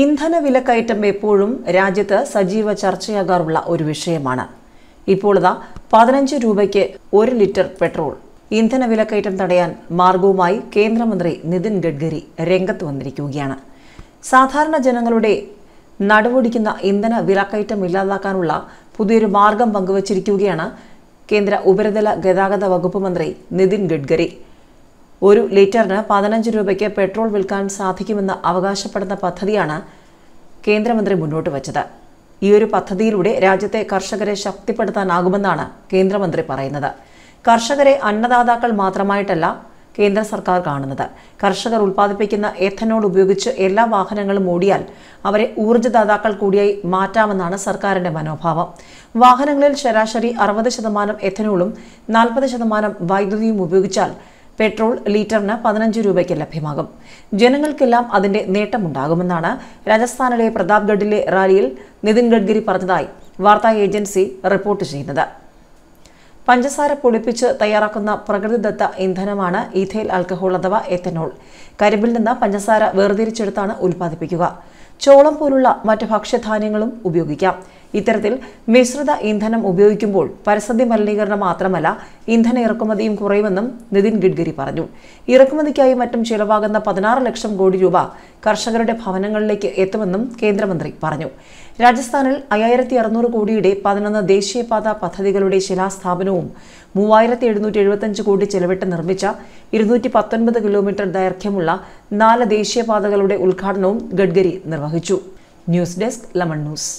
ഇന്ധന വിലക്കയറ്റം എപ്പോഴും രാജ്യത്ത് സജീവ ചർച്ചയാകാറുള്ള ഒരു വിഷയമാണ് ഇപ്പോൾ ഇതാ പതിനഞ്ച് രൂപയ്ക്ക് ഒരു ലിറ്റർ പെട്രോൾ ഇന്ധന വിലക്കയറ്റം തടയാൻ മാർഗവുമായി കേന്ദ്രമന്ത്രി നിതിൻ ഗഡ്കരി രംഗത്ത് വന്നിരിക്കുകയാണ് സാധാരണ ജനങ്ങളുടെ നടുവൊടിക്കുന്ന ഇന്ധന വിലക്കയറ്റം ഇല്ലാതാക്കാനുള്ള പുതിയൊരു മാർഗം പങ്കുവച്ചിരിക്കുകയാണ് കേന്ദ്ര ഉപരിതല ഗതാഗത വകുപ്പ് മന്ത്രി നിതിൻ ഗഡ്കരി ഒരു ലിറ്ററിന് പതിനഞ്ച് രൂപയ്ക്ക് പെട്രോൾ വിൽക്കാൻ സാധിക്കുമെന്ന് അവകാശപ്പെടുന്ന പദ്ധതിയാണ് കേന്ദ്രമന്ത്രി മുന്നോട്ട് വച്ചത് ഈ ഒരു പദ്ധതിയിലൂടെ രാജ്യത്തെ കർഷകരെ ശക്തിപ്പെടുത്താനാകുമെന്നാണ് കേന്ദ്രമന്ത്രി പറയുന്നത് കർഷകരെ അന്നദാതാക്കൾ മാത്രമായിട്ടല്ല കേന്ദ്ര സർക്കാർ കാണുന്നത് കർഷകർ ഉൽപ്പാദിപ്പിക്കുന്ന എഥനോൾ ഉപയോഗിച്ച് എല്ലാ വാഹനങ്ങളും ഓടിയാൽ അവരെ ഊർജ്ജദാതാക്കൾ കൂടിയായി മാറ്റാമെന്നാണ് സർക്കാരിന്റെ മനോഭാവം വാഹനങ്ങളിൽ ശരാശരി അറുപത് ശതമാനം എഥനോളും നാൽപ്പത് ശതമാനം വൈദ്യുതിയും ഉപയോഗിച്ചാൽ പെട്രോൾ ലിറ്ററിന് പതിനഞ്ച് രൂപയ്ക്ക് ലഭ്യമാകും ജനങ്ങൾക്കെല്ലാം അതിന്റെ നേട്ടമുണ്ടാകുമെന്നാണ് രാജസ്ഥാനിലെ പ്രതാപ്ഗഡിലെ റാലിയിൽ നിതിൻ ഗഡ്കരി പറഞ്ഞതായി വാർത്താ ഏജൻസി റിപ്പോർട്ട് ചെയ്യുന്നത് പഞ്ചസാര പൊടിപ്പിച്ച് തയ്യാറാക്കുന്ന പ്രകൃതിദത്ത ഇന്ധനമാണ് ഈഥൈൽ ആൽക്കഹോൾ അഥവാ എത്തനോൾ കരിമ്പിൽ നിന്ന് പഞ്ചസാര വേർതിരിച്ചെടുത്താണ് ഉൽപ്പാദിപ്പിക്കുക ചോളം പോലുള്ള മറ്റ് ഭക്ഷ്യധാന്യങ്ങളും ഉപയോഗിക്കാം ഇത്തരത്തിൽ മിശ്രിത ഇന്ധനം ഉപയോഗിക്കുമ്പോൾ പരിസ്ഥിതി മലിനീകരണം മാത്രമല്ല ഇന്ധന ഇറക്കുമതിയും കുറയുമെന്നും നിതിൻ ഗഡ്കരി പറഞ്ഞു ഇറക്കുമതിക്കായി മറ്റും ചിലവാകുന്ന പതിനാറ് ലക്ഷം കോടി രൂപ കർഷകരുടെ ഭവനങ്ങളിലേക്ക് എത്തുമെന്നും കേന്ദ്രമന്ത്രി പറഞ്ഞു രാജസ്ഥാനിൽ അയ്യായിരത്തി അറുന്നൂറ് കോടിയുടെ പതിനൊന്ന് ദേശീയപാത പദ്ധതികളുടെ ശിലാസ്ഥാപനവും മൂവായിരത്തി എഴുന്നൂറ്റി എഴുപത്തിയഞ്ച് കോടി ചെലവിട്ട് നിർമ്മിച്ച ഇരുന്നൂറ്റി പത്തൊൻപത് കിലോമീറ്റർ ദൈർഘ്യമുള്ള നാല് ദേശീയപാതകളുടെ ഉദ്ഘാടനവും ഗഡ്കരി നിർവഹിച്ചു ന്യൂസ് ഡെസ്ക് ലമൺ ന്യൂസ്